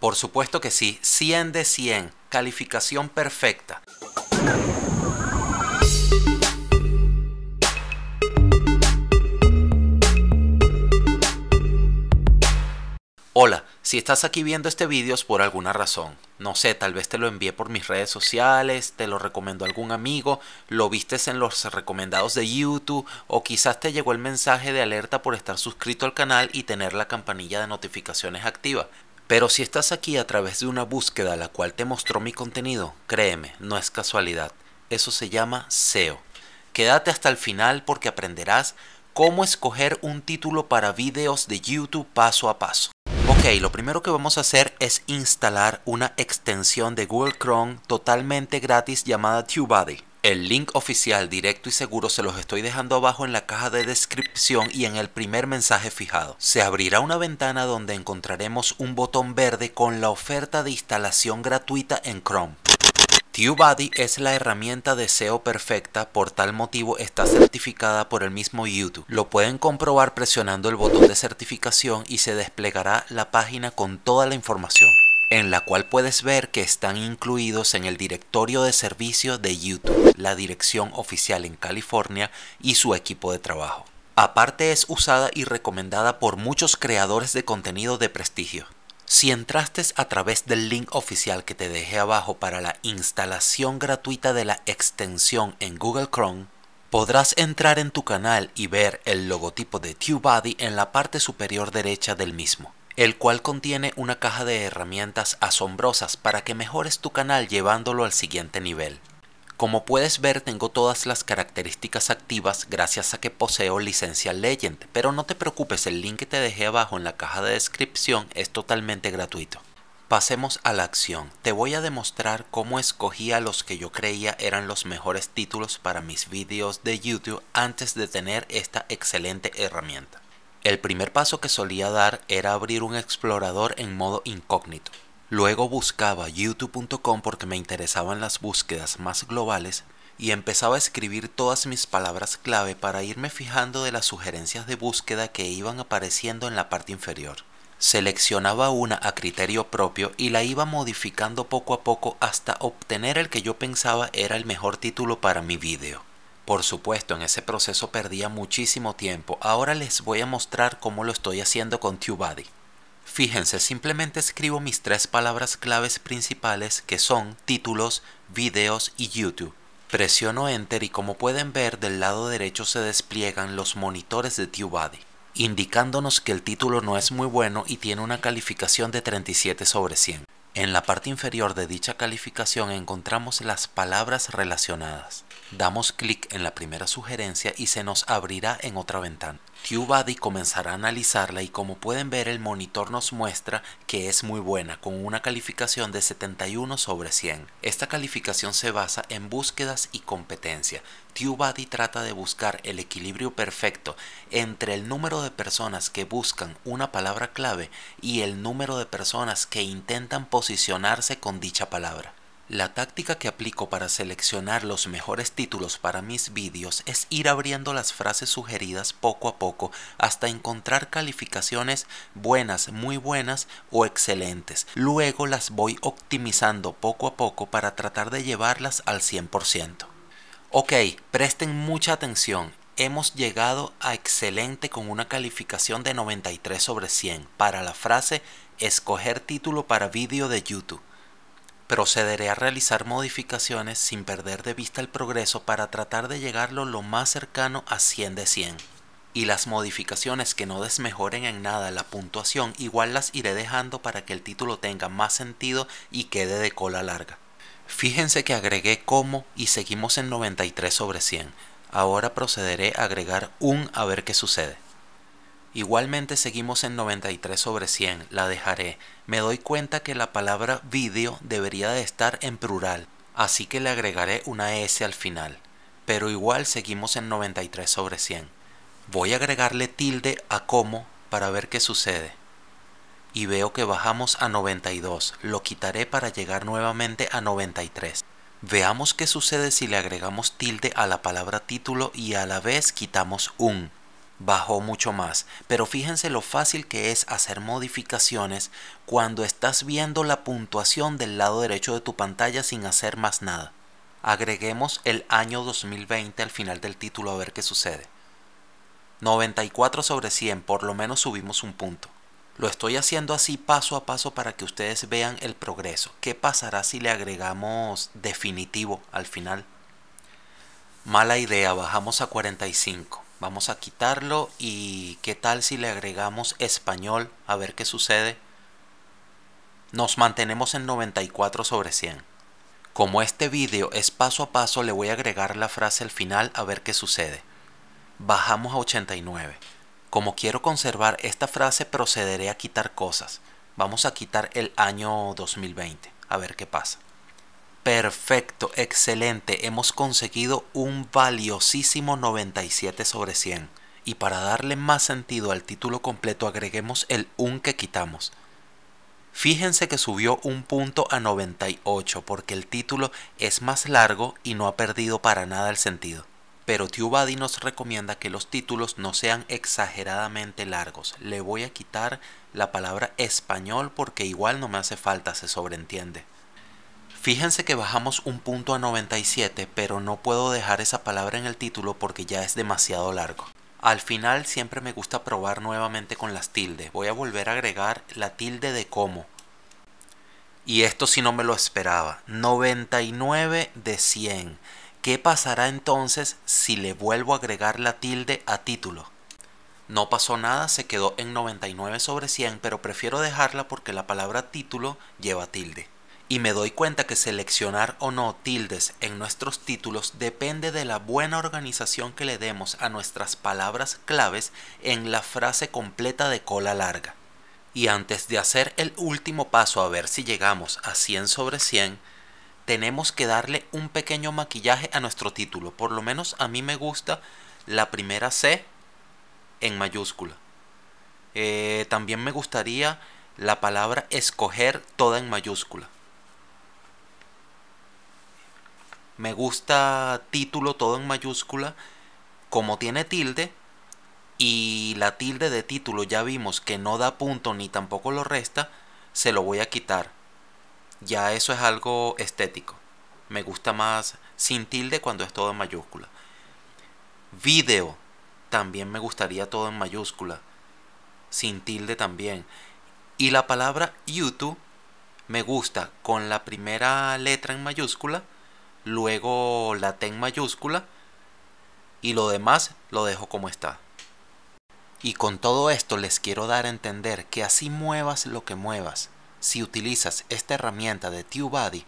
Por supuesto que sí, 100 de 100, calificación perfecta. Hola, si estás aquí viendo este vídeo es por alguna razón. No sé, tal vez te lo envié por mis redes sociales, te lo recomendó algún amigo, lo vistes en los recomendados de YouTube o quizás te llegó el mensaje de alerta por estar suscrito al canal y tener la campanilla de notificaciones activa. Pero si estás aquí a través de una búsqueda la cual te mostró mi contenido, créeme, no es casualidad. Eso se llama SEO. Quédate hasta el final porque aprenderás cómo escoger un título para videos de YouTube paso a paso. Ok, lo primero que vamos a hacer es instalar una extensión de Google Chrome totalmente gratis llamada TubeBuddy. El link oficial directo y seguro se los estoy dejando abajo en la caja de descripción y en el primer mensaje fijado. Se abrirá una ventana donde encontraremos un botón verde con la oferta de instalación gratuita en Chrome. TubeBuddy es la herramienta de SEO perfecta, por tal motivo está certificada por el mismo YouTube. Lo pueden comprobar presionando el botón de certificación y se desplegará la página con toda la información en la cual puedes ver que están incluidos en el directorio de servicio de YouTube, la dirección oficial en California y su equipo de trabajo. Aparte es usada y recomendada por muchos creadores de contenido de prestigio. Si entraste a través del link oficial que te dejé abajo para la instalación gratuita de la extensión en Google Chrome, podrás entrar en tu canal y ver el logotipo de TubeBuddy en la parte superior derecha del mismo el cual contiene una caja de herramientas asombrosas para que mejores tu canal llevándolo al siguiente nivel. Como puedes ver tengo todas las características activas gracias a que poseo licencia Legend, pero no te preocupes, el link que te dejé abajo en la caja de descripción es totalmente gratuito. Pasemos a la acción, te voy a demostrar cómo escogía los que yo creía eran los mejores títulos para mis vídeos de YouTube antes de tener esta excelente herramienta. El primer paso que solía dar era abrir un explorador en modo incógnito. Luego buscaba youtube.com porque me interesaban las búsquedas más globales y empezaba a escribir todas mis palabras clave para irme fijando de las sugerencias de búsqueda que iban apareciendo en la parte inferior. Seleccionaba una a criterio propio y la iba modificando poco a poco hasta obtener el que yo pensaba era el mejor título para mi video. Por supuesto, en ese proceso perdía muchísimo tiempo. Ahora les voy a mostrar cómo lo estoy haciendo con TubeBuddy. Fíjense, simplemente escribo mis tres palabras claves principales que son títulos, videos y YouTube. Presiono Enter y como pueden ver del lado derecho se despliegan los monitores de TubeBuddy, indicándonos que el título no es muy bueno y tiene una calificación de 37 sobre 100. En la parte inferior de dicha calificación encontramos las palabras relacionadas. Damos clic en la primera sugerencia y se nos abrirá en otra ventana. TubeBuddy comenzará a analizarla y como pueden ver el monitor nos muestra que es muy buena con una calificación de 71 sobre 100. Esta calificación se basa en búsquedas y competencia. TubeBuddy trata de buscar el equilibrio perfecto entre el número de personas que buscan una palabra clave y el número de personas que intentan posicionarse con dicha palabra. La táctica que aplico para seleccionar los mejores títulos para mis vídeos es ir abriendo las frases sugeridas poco a poco hasta encontrar calificaciones buenas, muy buenas o excelentes. Luego las voy optimizando poco a poco para tratar de llevarlas al 100%. Ok, presten mucha atención hemos llegado a excelente con una calificación de 93 sobre 100 para la frase escoger título para vídeo de YouTube procederé a realizar modificaciones sin perder de vista el progreso para tratar de llegarlo lo más cercano a 100 de 100. Y las modificaciones que no desmejoren en nada la puntuación igual las iré dejando para que el título tenga más sentido y quede de cola larga. Fíjense que agregué como y seguimos en 93 sobre 100. Ahora procederé a agregar un a ver qué sucede. Igualmente seguimos en 93 sobre 100, la dejaré. Me doy cuenta que la palabra video debería de estar en plural, así que le agregaré una S al final. Pero igual seguimos en 93 sobre 100. Voy a agregarle tilde a como para ver qué sucede. Y veo que bajamos a 92, lo quitaré para llegar nuevamente a 93. Veamos qué sucede si le agregamos tilde a la palabra título y a la vez quitamos un bajó mucho más. Pero fíjense lo fácil que es hacer modificaciones cuando estás viendo la puntuación del lado derecho de tu pantalla sin hacer más nada. Agreguemos el año 2020 al final del título a ver qué sucede. 94 sobre 100, por lo menos subimos un punto. Lo estoy haciendo así paso a paso para que ustedes vean el progreso. ¿Qué pasará si le agregamos definitivo al final? Mala idea, bajamos a 45. Vamos a quitarlo y qué tal si le agregamos español a ver qué sucede. Nos mantenemos en 94 sobre 100. Como este vídeo es paso a paso le voy a agregar la frase al final a ver qué sucede. Bajamos a 89. Como quiero conservar esta frase procederé a quitar cosas. Vamos a quitar el año 2020 a ver qué pasa. Perfecto, excelente. Hemos conseguido un valiosísimo 97 sobre 100. Y para darle más sentido al título completo agreguemos el un que quitamos. Fíjense que subió un punto a 98 porque el título es más largo y no ha perdido para nada el sentido. Pero TubeBuddy nos recomienda que los títulos no sean exageradamente largos. Le voy a quitar la palabra español porque igual no me hace falta, se sobreentiende. Fíjense que bajamos un punto a 97, pero no puedo dejar esa palabra en el título porque ya es demasiado largo. Al final siempre me gusta probar nuevamente con las tildes. Voy a volver a agregar la tilde de como. Y esto si no me lo esperaba. 99 de 100. ¿Qué pasará entonces si le vuelvo a agregar la tilde a título? No pasó nada, se quedó en 99 sobre 100, pero prefiero dejarla porque la palabra título lleva tilde y me doy cuenta que seleccionar o no tildes en nuestros títulos depende de la buena organización que le demos a nuestras palabras claves en la frase completa de cola larga. Y antes de hacer el último paso a ver si llegamos a 100 sobre 100, tenemos que darle un pequeño maquillaje a nuestro título. Por lo menos a mí me gusta la primera C en mayúscula. Eh, también me gustaría la palabra escoger toda en mayúscula. me gusta título todo en mayúscula, como tiene tilde, y la tilde de título ya vimos que no da punto ni tampoco lo resta, se lo voy a quitar. Ya eso es algo estético. Me gusta más sin tilde cuando es todo en mayúscula. Video. También me gustaría todo en mayúscula. Sin tilde también. Y la palabra YouTube me gusta con la primera letra en mayúscula luego la T mayúscula y lo demás lo dejo como está. Y con todo esto les quiero dar a entender que así muevas lo que muevas, si utilizas esta herramienta de TubeBuddy,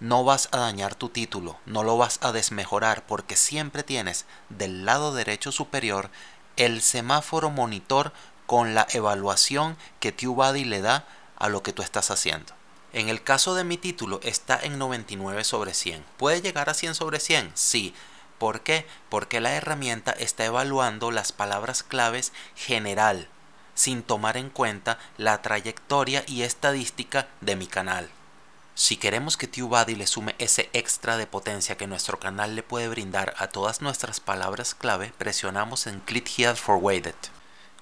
no vas a dañar tu título, no lo vas a desmejorar porque siempre tienes del lado derecho superior el semáforo monitor con la evaluación que TubeBuddy le da a lo que tú estás haciendo. En el caso de mi título está en 99 sobre 100. ¿Puede llegar a 100 sobre 100? Sí. ¿Por qué? Porque la herramienta está evaluando las palabras claves general, sin tomar en cuenta la trayectoria y estadística de mi canal. Si queremos que TubeBuddy le sume ese extra de potencia que nuestro canal le puede brindar a todas nuestras palabras clave, presionamos en Click Here for Weighted.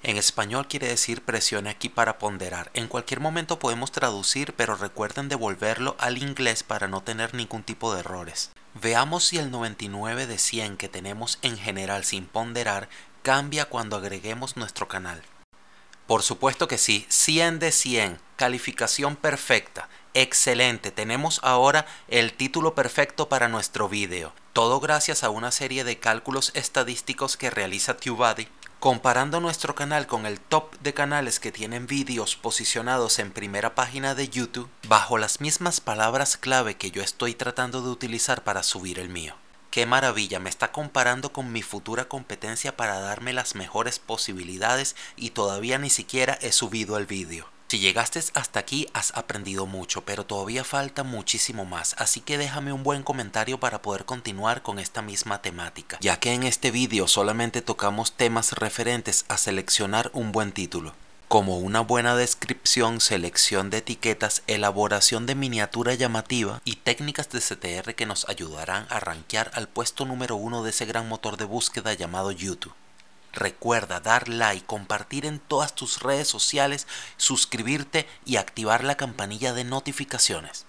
En español quiere decir presione aquí para ponderar. En cualquier momento podemos traducir, pero recuerden devolverlo al inglés para no tener ningún tipo de errores. Veamos si el 99 de 100 que tenemos en general sin ponderar cambia cuando agreguemos nuestro canal. Por supuesto que sí, 100 de 100, calificación perfecta. Excelente, tenemos ahora el título perfecto para nuestro video. Todo gracias a una serie de cálculos estadísticos que realiza TubeBuddy Comparando nuestro canal con el top de canales que tienen vídeos posicionados en primera página de YouTube, bajo las mismas palabras clave que yo estoy tratando de utilizar para subir el mío. Qué maravilla, me está comparando con mi futura competencia para darme las mejores posibilidades y todavía ni siquiera he subido el vídeo. Si llegaste hasta aquí has aprendido mucho, pero todavía falta muchísimo más, así que déjame un buen comentario para poder continuar con esta misma temática, ya que en este vídeo solamente tocamos temas referentes a seleccionar un buen título como una buena descripción, selección de etiquetas, elaboración de miniatura llamativa y técnicas de CTR que nos ayudarán a rankear al puesto número uno de ese gran motor de búsqueda llamado YouTube. Recuerda dar like, compartir en todas tus redes sociales, suscribirte y activar la campanilla de notificaciones.